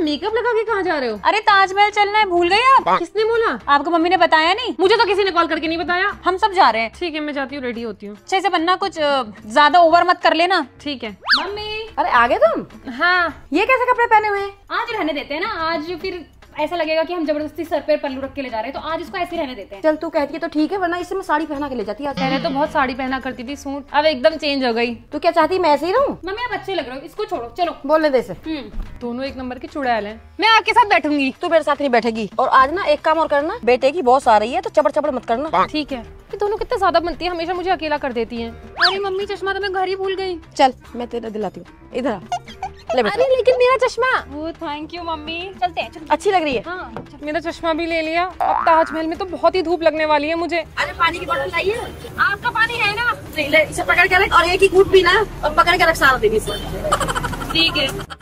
Makeup लगा के कहाँ जा रहे हो अरे ताजमहल चलना है भूल गए आप किसने बोला आपको मम्मी ने बताया नहीं मुझे तो किसी ने कॉल करके नहीं बताया हम सब जा रहे हैं ठीक है मैं जाती हूँ रेडी होती हूँ अच्छा से बनना कुछ ज्यादा ओवर मत कर लेना ठीक है मम्मी अरे आगे तुम हाँ ये कैसे कपड़े पहने हुए हैं आज रहने देते हैं ना आज फिर ऐसा लगेगा कि हम जबरदस्ती सर पर पल्लू रख के ले जा रहे हैं तो आज इसको ऐसे रहने देते हैं चल तू कहती है तो ठीक है वरना इससे मैं साड़ी पहना के ले जाती है तो बहुत साड़ी पहना करती थी सूट अब एकदम चेंज हो गई तू क्या चाहती मैं ऐसे ही रहूँ मम्मी आप अच्छे लग रहे हो इसको छोड़ो चलो बोलने दे से हम्म। दोनों एक नंबर की चुड़ैल है मैं आपके साथ बैठूंगी तू मेरे साथ नहीं बैठेगी और आज ना एक काम और करना बेटे की बहुत आ रही है तो चपड़ चपड़ मत करना ठीक है कि दोनों कितना ज्यादा बनती है हमेशा मुझे अकेला कर देती है अरे मम्मी चश्मा तो मैं घर ही भूल गई चल मैं तेरा दिलाती हूँ इधर ले अरे लेकिन मेरा चश्मा वो थैंक यू मम्मी चलते हैं अच्छी लग रही है हाँ, मेरा चश्मा भी ले लिया अब ताजमहल में तो बहुत ही धूप लगने वाली है मुझे अरे पानी की बोतल लाइए आपका पानी है ना इसे पकड़ के रख और एक ही घूट पीना और पकड़ के रख सारा दिन ठीक है